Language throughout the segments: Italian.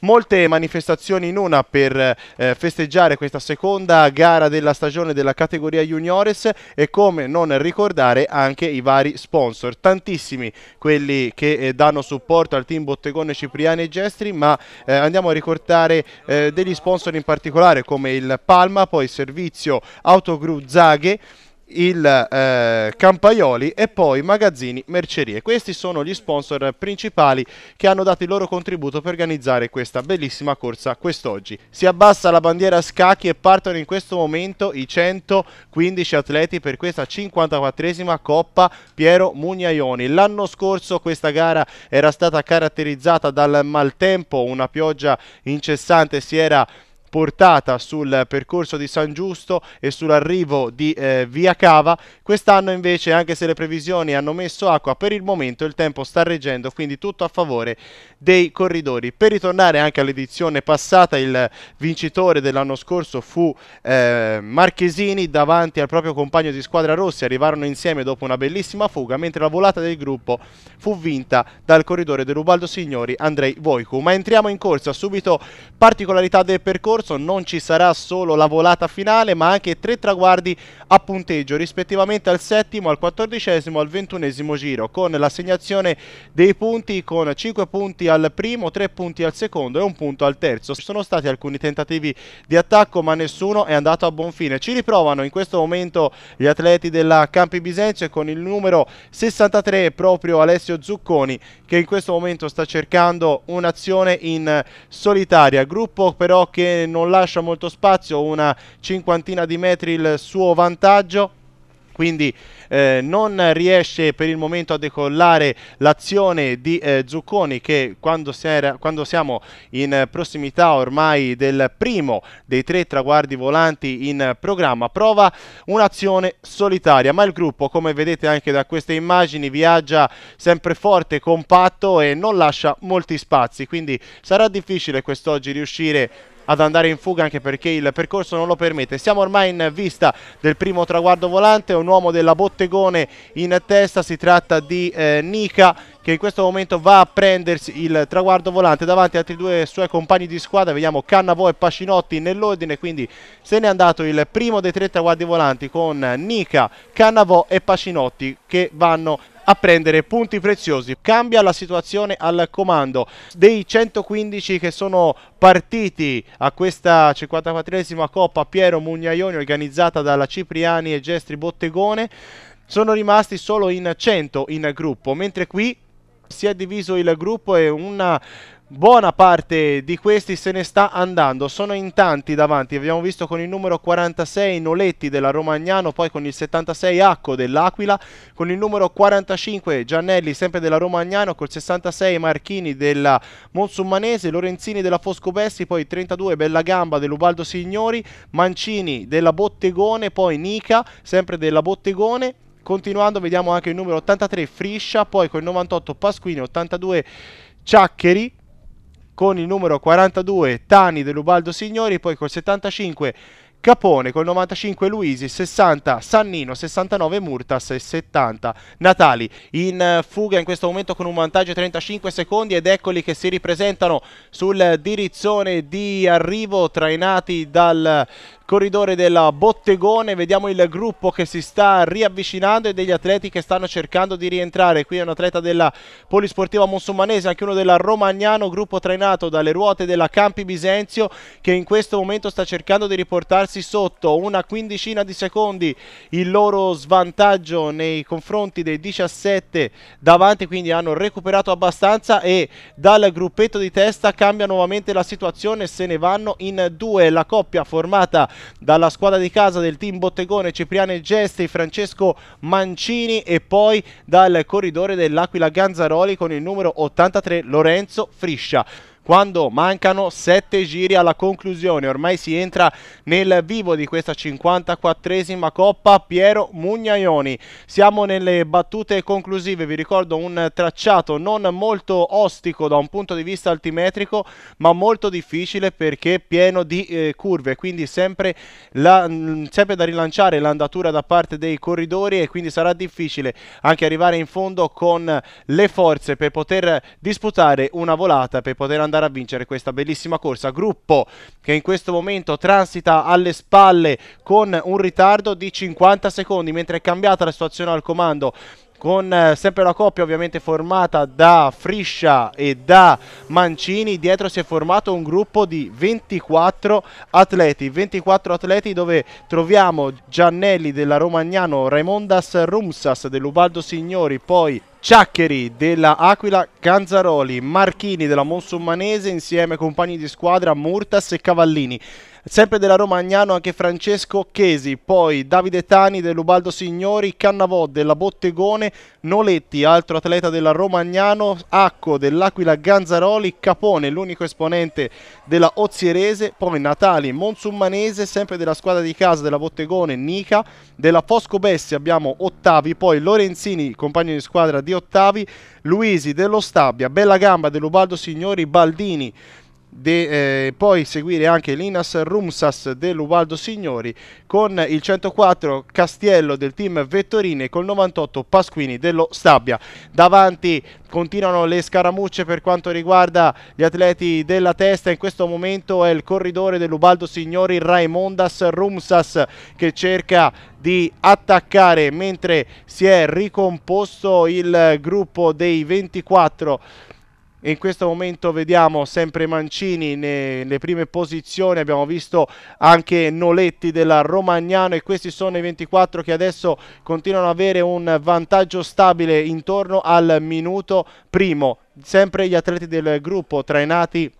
molte manifestazioni in una per eh, festeggiare questa seconda gara della stagione della categoria juniores e come non ricordare anche i vari sponsor, tantissimi quelli che eh, danno supporto al team Bottegone Cipriani e Gestri, ma eh, andiamo a ricordare eh, degli sponsor in particolare come il Palma, poi il servizio Autogru Zaghe, il eh, Campaioli e poi Magazzini Mercerie. Questi sono gli sponsor principali che hanno dato il loro contributo per organizzare questa bellissima corsa quest'oggi. Si abbassa la bandiera a scacchi e partono in questo momento i 115 atleti per questa 54esima Coppa Piero Mugnaioni. L'anno scorso questa gara era stata caratterizzata dal maltempo, una pioggia incessante si era portata sul percorso di San Giusto e sull'arrivo di eh, Via Cava. Quest'anno invece, anche se le previsioni hanno messo acqua, per il momento il tempo sta reggendo, quindi tutto a favore dei corridori. Per ritornare anche all'edizione passata, il vincitore dell'anno scorso fu eh, Marchesini davanti al proprio compagno di squadra Rossi, arrivarono insieme dopo una bellissima fuga, mentre la volata del gruppo fu vinta dal corridore dell'Ubaldo Signori Andrei Voicu. Ma entriamo in corsa, subito particolarità del percorso scorso non ci sarà solo la volata finale ma anche tre traguardi a punteggio rispettivamente al settimo, al quattordicesimo al ventunesimo giro con l'assegnazione dei punti con 5 punti al primo, 3 punti al secondo e un punto al terzo. Ci sono stati alcuni tentativi di attacco ma nessuno è andato a buon fine. Ci riprovano in questo momento gli atleti della Campi Bisenzio con il numero 63 proprio Alessio Zucconi che in questo momento sta cercando un'azione in solitaria. Gruppo però che non lascia molto spazio, una cinquantina di metri il suo vantaggio quindi eh, non riesce per il momento a decollare l'azione di eh, Zucconi che quando, si era, quando siamo in prossimità ormai del primo dei tre traguardi volanti in programma prova un'azione solitaria ma il gruppo come vedete anche da queste immagini viaggia sempre forte, compatto e non lascia molti spazi quindi sarà difficile quest'oggi riuscire ad andare in fuga anche perché il percorso non lo permette. Siamo ormai in vista del primo traguardo volante, un uomo della Bottegone in testa, si tratta di eh, Nica che in questo momento va a prendersi il traguardo volante davanti ad altri due suoi compagni di squadra, vediamo Cannavò e Pacinotti nell'ordine, quindi se n'è andato il primo dei tre traguardi volanti con Nica, Cannavò e Pacinotti che vanno a a prendere punti preziosi. Cambia la situazione al comando dei 115 che sono partiti a questa 54esima Coppa Piero Mugnaioni organizzata dalla Cipriani e Gestri Bottegone. Sono rimasti solo in 100 in gruppo, mentre qui si è diviso il gruppo e una Buona parte di questi se ne sta andando, sono in tanti davanti, abbiamo visto con il numero 46 Noletti della Romagnano, poi con il 76 Acco dell'Aquila, con il numero 45 Giannelli sempre della Romagnano, col 66 Marchini della Monsummanese, Lorenzini della Foscobessi, poi 32 Bella Gamba dell'Ubaldo Signori, Mancini della Bottegone, poi Nica sempre della Bottegone, continuando vediamo anche il numero 83 Friscia, poi col 98 Pasquini, 82 Ciaccheri, con il numero 42 Tani dell'Ubaldo Signori, poi col 75 Capone col 95 Luisi, 60 Sannino, 69 Murtas e 70 Natali. In eh, fuga in questo momento con un vantaggio di 35 secondi ed eccoli che si ripresentano sul dirizzone di arrivo trainati dal corridore del bottegone vediamo il gruppo che si sta riavvicinando e degli atleti che stanno cercando di rientrare qui è un atleta della polisportiva monsumanese anche uno della Romagnano gruppo trainato dalle ruote della Campi Bisenzio che in questo momento sta cercando di riportarsi sotto una quindicina di secondi il loro svantaggio nei confronti dei 17 davanti quindi hanno recuperato abbastanza e dal gruppetto di testa cambia nuovamente la situazione se ne vanno in due la coppia formata dalla squadra di casa del team Bottegone, Cipriano Gesti, Francesco Mancini e poi dal corridore dell'Aquila Ganzaroli con il numero 83 Lorenzo Friscia quando mancano 7 giri alla conclusione. Ormai si entra nel vivo di questa 54esima Coppa Piero Mugnaioni. Siamo nelle battute conclusive, vi ricordo un tracciato non molto ostico da un punto di vista altimetrico, ma molto difficile perché pieno di eh, curve, quindi sempre, la, mm, sempre da rilanciare l'andatura da parte dei corridori e quindi sarà difficile anche arrivare in fondo con le forze per poter disputare una volata, per poter andare andare a vincere questa bellissima corsa. Gruppo che in questo momento transita alle spalle con un ritardo di 50 secondi, mentre è cambiata la situazione al comando con eh, sempre la coppia ovviamente formata da Friscia e da Mancini, dietro si è formato un gruppo di 24 atleti, 24 atleti dove troviamo Giannelli della Romagnano, Raimondas Rumsas dell'Ubaldo Signori, poi Ciaccheri della Aquila, Canzaroli, Marchini della Monsummanese insieme ai compagni di squadra Murtas e Cavallini. Sempre della Romagnano anche Francesco Chesi, poi Davide Tani dell'Ubaldo Signori, Cannavò della Bottegone, Noletti, altro atleta della Romagnano, Acco dell'Aquila Ganzaroli, Capone, l'unico esponente della Ozierese, poi Natali Monsummanese, sempre della squadra di casa della Bottegone, Nica, della Fosco Bessi abbiamo Ottavi, poi Lorenzini, compagno di squadra di Ottavi, Luisi dello Stabia, Bella Gamba dell'Ubaldo Signori, Baldini De, eh, poi seguire anche l'Inas Rumsas dell'Ubaldo Signori con il 104 Castiello del team Vettorini e col 98 Pasquini dello Stabia. Davanti continuano le scaramucce per quanto riguarda gli atleti della testa, in questo momento è il corridore dell'Ubaldo Signori Raimondas Rumsas che cerca di attaccare mentre si è ricomposto il gruppo dei 24 in questo momento vediamo sempre Mancini nelle prime posizioni, abbiamo visto anche Noletti della Romagnano e questi sono i 24 che adesso continuano ad avere un vantaggio stabile intorno al minuto primo. Sempre gli atleti del gruppo trainati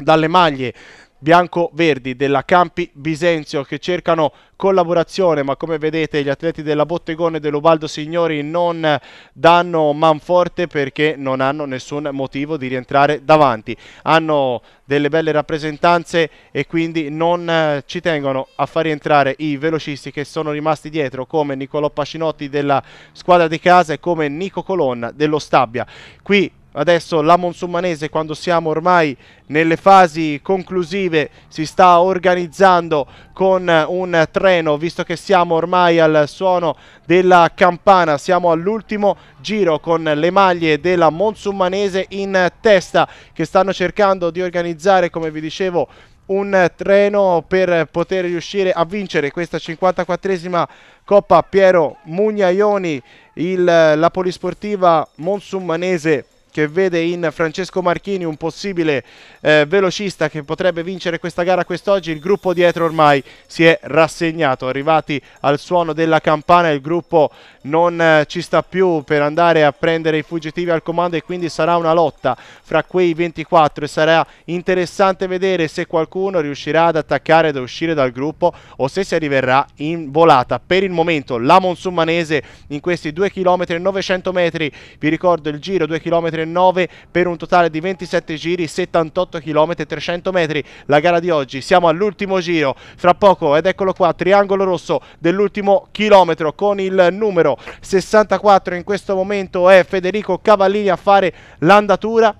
dalle maglie bianco-verdi della Campi Bisenzio che cercano collaborazione ma come vedete gli atleti della Bottegone e dell'Ubaldo Signori non danno manforte perché non hanno nessun motivo di rientrare davanti hanno delle belle rappresentanze e quindi non eh, ci tengono a far rientrare i velocisti che sono rimasti dietro come Niccolò Pacinotti della squadra di casa e come Nico Colonna dello Stabia qui adesso la Monsummanese quando siamo ormai nelle fasi conclusive si sta organizzando con un treno visto che siamo ormai al suono della campana siamo all'ultimo giro con le maglie della Monsummanese in testa che stanno cercando di organizzare come vi dicevo un treno per poter riuscire a vincere questa 54esima Coppa Piero Mugnaioni il, la polisportiva monsumanese che vede in Francesco Marchini un possibile eh, velocista che potrebbe vincere questa gara quest'oggi. Il gruppo dietro ormai si è rassegnato, arrivati al suono della campana il gruppo non eh, ci sta più per andare a prendere i fuggitivi al comando e quindi sarà una lotta fra quei 24 e sarà interessante vedere se qualcuno riuscirà ad attaccare, ed uscire dal gruppo o se si arriverà in volata. Per il momento la Monsummanese in questi 2 km 900 metri, vi ricordo il giro 2 km 9 per un totale di 27 giri, 78 km 300 metri. La gara di oggi, siamo all'ultimo giro, fra poco ed eccolo qua, triangolo rosso dell'ultimo chilometro con il numero 64 in questo momento è Federico Cavallini a fare l'andatura.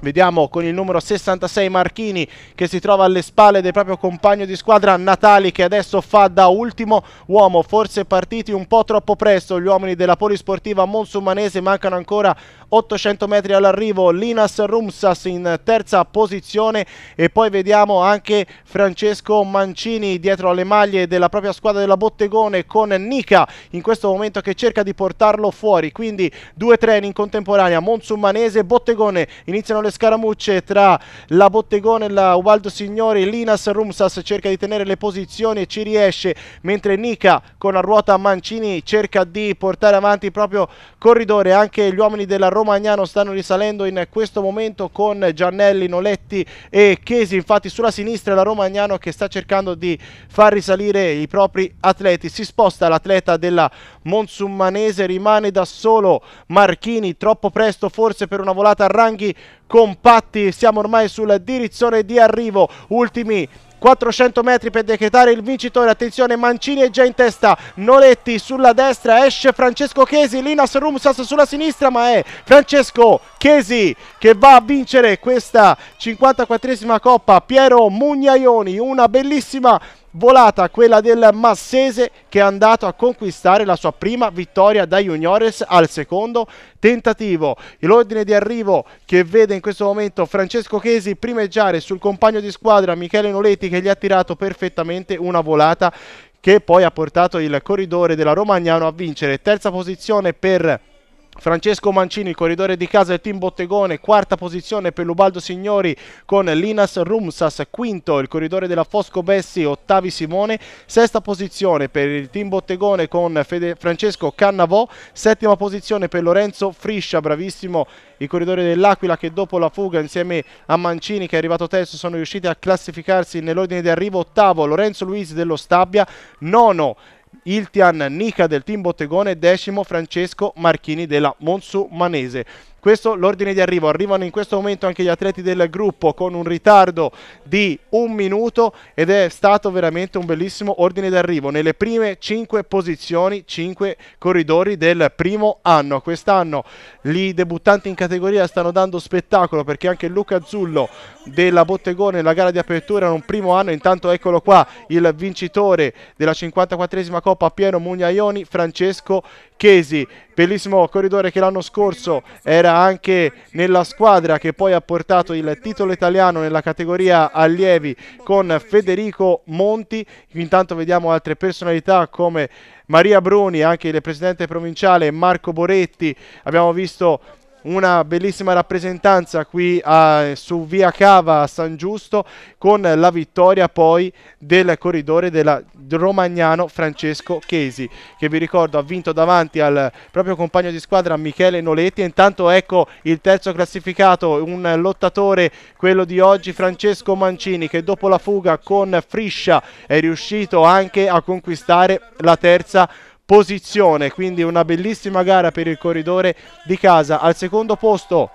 Vediamo con il numero 66 Marchini che si trova alle spalle del proprio compagno di squadra Natali che adesso fa da ultimo uomo, forse partiti un po' troppo presto gli uomini della polisportiva monsumanese, mancano ancora 800 metri all'arrivo Linas Rumsas in terza posizione e poi vediamo anche Francesco Mancini dietro alle maglie della propria squadra della Bottegone con Nica in questo momento che cerca di portarlo fuori quindi due treni in contemporanea Monsummanese e Bottegone iniziano le scaramucce tra la Bottegone e la Ubaldo Signori Linas Rumsas cerca di tenere le posizioni e ci riesce mentre Nica con la ruota Mancini cerca di portare avanti proprio corridore anche gli uomini della Roma Romagnano stanno risalendo in questo momento con Giannelli, Noletti e Chesi, infatti sulla sinistra la Romagnano che sta cercando di far risalire i propri atleti, si sposta l'atleta della Monsummanese, rimane da solo Marchini, troppo presto forse per una volata a ranghi compatti, siamo ormai sul direzione di arrivo, ultimi 400 metri per decretare il vincitore, attenzione Mancini è già in testa, Noletti sulla destra, esce Francesco Chesi, Linas Rumsas sulla sinistra ma è Francesco Chesi che va a vincere questa 54esima Coppa, Piero Mugnaioni, una bellissima volata quella del Massese che è andato a conquistare la sua prima vittoria da juniores al secondo tentativo. L'ordine di arrivo che vede in questo momento Francesco Chesi primeggiare sul compagno di squadra Michele Noletti che gli ha tirato perfettamente una volata che poi ha portato il corridore della Romagnano a vincere terza posizione per Francesco Mancini, il corridore di casa del team Bottegone, quarta posizione per Lubaldo Signori con Linas Rumsas, quinto il corridore della Fosco Bessi, Ottavi Simone, sesta posizione per il team Bottegone con Fede Francesco Cannavò, settima posizione per Lorenzo Friscia, bravissimo il corridore dell'Aquila che dopo la fuga insieme a Mancini che è arrivato terzo sono riusciti a classificarsi nell'ordine di arrivo, ottavo Lorenzo Luisi dello Stabia, nono Iltian Nica del team Bottegone, decimo Francesco Marchini della Monsu Manese. Questo l'ordine di arrivo, arrivano in questo momento anche gli atleti del gruppo con un ritardo di un minuto ed è stato veramente un bellissimo ordine di arrivo. Nelle prime cinque posizioni, cinque corridori del primo anno. Quest'anno i debuttanti in categoria stanno dando spettacolo perché anche Luca Azzullo della Bottegone nella gara di apertura in un primo anno, intanto eccolo qua il vincitore della 54esima Coppa Piero Mugnaioni, Francesco Chesi, bellissimo corridore che l'anno scorso era anche nella squadra che poi ha portato il titolo italiano nella categoria allievi con Federico Monti. Intanto vediamo altre personalità come Maria Bruni, anche il presidente provinciale Marco Boretti. Abbiamo visto una bellissima rappresentanza qui a, su via Cava a San Giusto con la vittoria poi del corridore della romagnano Francesco Chesi che vi ricordo ha vinto davanti al proprio compagno di squadra Michele Noletti intanto ecco il terzo classificato un lottatore quello di oggi Francesco Mancini che dopo la fuga con Friscia è riuscito anche a conquistare la terza posizione posizione, quindi una bellissima gara per il corridore di casa. Al secondo posto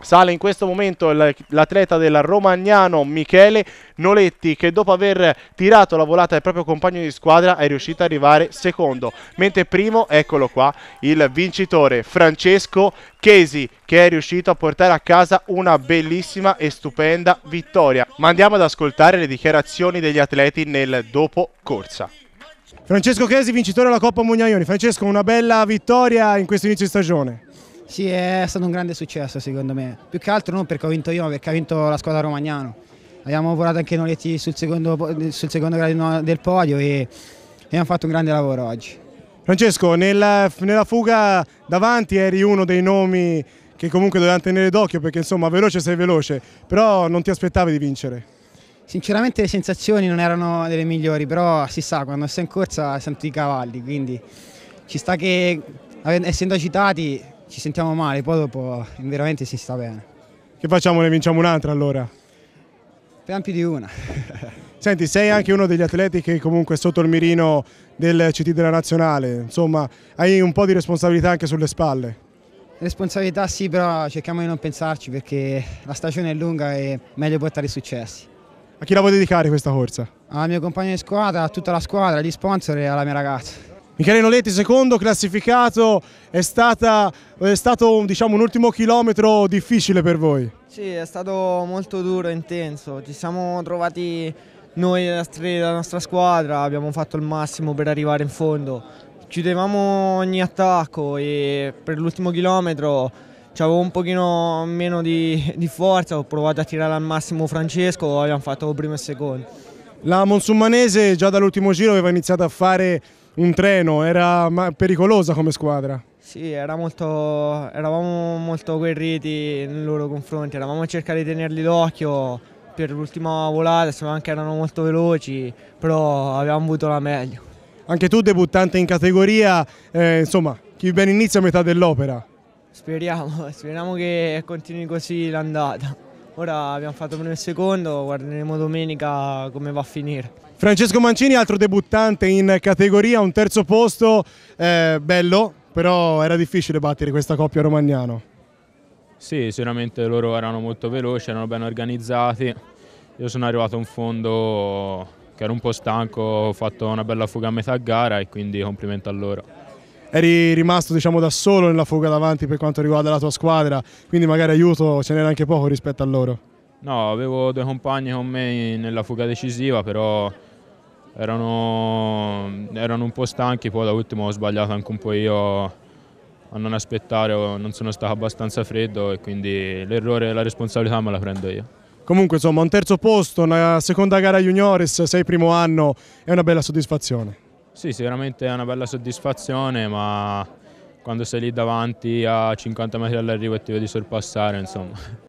Sale in questo momento l'atleta del Romagnano Michele Noletti che dopo aver tirato la volata del proprio compagno di squadra è riuscito ad arrivare secondo, mentre primo, eccolo qua, il vincitore Francesco Chesi che è riuscito a portare a casa una bellissima e stupenda vittoria. Ma andiamo ad ascoltare le dichiarazioni degli atleti nel dopo corsa. Francesco Chesi, vincitore della Coppa Mugnaioni. Francesco, una bella vittoria in questo inizio di stagione. Sì, è stato un grande successo secondo me, più che altro non perché ho vinto io, ma perché ha vinto la squadra romagnano. Abbiamo volato anche noi sul secondo, sul secondo grado del podio e, abbiamo fatto un grande lavoro oggi. Francesco, nella, nella fuga davanti eri uno dei nomi che comunque dovevamo tenere d'occhio perché insomma veloce sei veloce, però non ti aspettavi di vincere. Sinceramente le sensazioni non erano delle migliori, però si sa, quando sei in corsa sento i cavalli, quindi ci sta che, essendo agitati, ci sentiamo male, poi dopo veramente si sta bene. Che facciamo? Ne vinciamo un'altra allora? Speriamo più di una. Senti, sei anche uno degli atleti che comunque sotto il mirino del CT della Nazionale, insomma, hai un po' di responsabilità anche sulle spalle. Responsabilità sì, però cerchiamo di non pensarci perché la stagione è lunga e meglio portare i successi. A chi la vuoi dedicare questa corsa? Al mio compagno di squadra, a tutta la squadra, agli sponsor e alla mia ragazza. Michele Noletti, secondo classificato, è, stata, è stato diciamo, un ultimo chilometro difficile per voi? Sì, è stato molto duro, e intenso. Ci siamo trovati noi, la nostra squadra, abbiamo fatto il massimo per arrivare in fondo. Chiudevamo ogni attacco e per l'ultimo chilometro avevo un pochino meno di, di, forza, ho provato a tirare al massimo Francesco, abbiamo fatto primo e secondo. La Monsumanese già dall'ultimo giro aveva iniziato a fare un treno, era pericolosa come squadra. Sì, era molto, eravamo molto guerriti nei loro confronti, eravamo a cercare di tenerli d'occhio per l'ultima volata, sapevamo che erano molto veloci, però avevamo avuto la meglio. Anche tu debuttante in categoria, eh, insomma, chi ben inizia a metà dell'opera. Speriamo, speriamo che continui così l'andata. Ora abbiamo fatto prima il secondo, guarderemo domenica come va a finire. Francesco Mancini, altro debuttante in categoria, un terzo posto, eh, bello, però era difficile battere questa coppia romagnano. Sì, sicuramente loro erano molto veloci, erano ben organizzati. Io sono arrivato in fondo che ero un po' stanco, ho fatto una bella fuga a metà gara e quindi complimento a loro eri rimasto diciamo, da solo nella fuga davanti per quanto riguarda la tua squadra, quindi magari aiuto ce n'era anche poco rispetto a loro. No, avevo due compagni con me nella fuga decisiva, però erano, erano un po' stanchi, poi da ultimo ho sbagliato anche un po' io a non aspettare o non sono stato abbastanza freddo e quindi l'errore e la responsabilità me la prendo io. Comunque insomma un terzo posto, una seconda gara juniores, sei primo anno, è una bella soddisfazione. Sì, sicuramente è una bella soddisfazione, ma quando sei lì davanti a 50 metri all'arrivo e ti vedi sorpassare, insomma.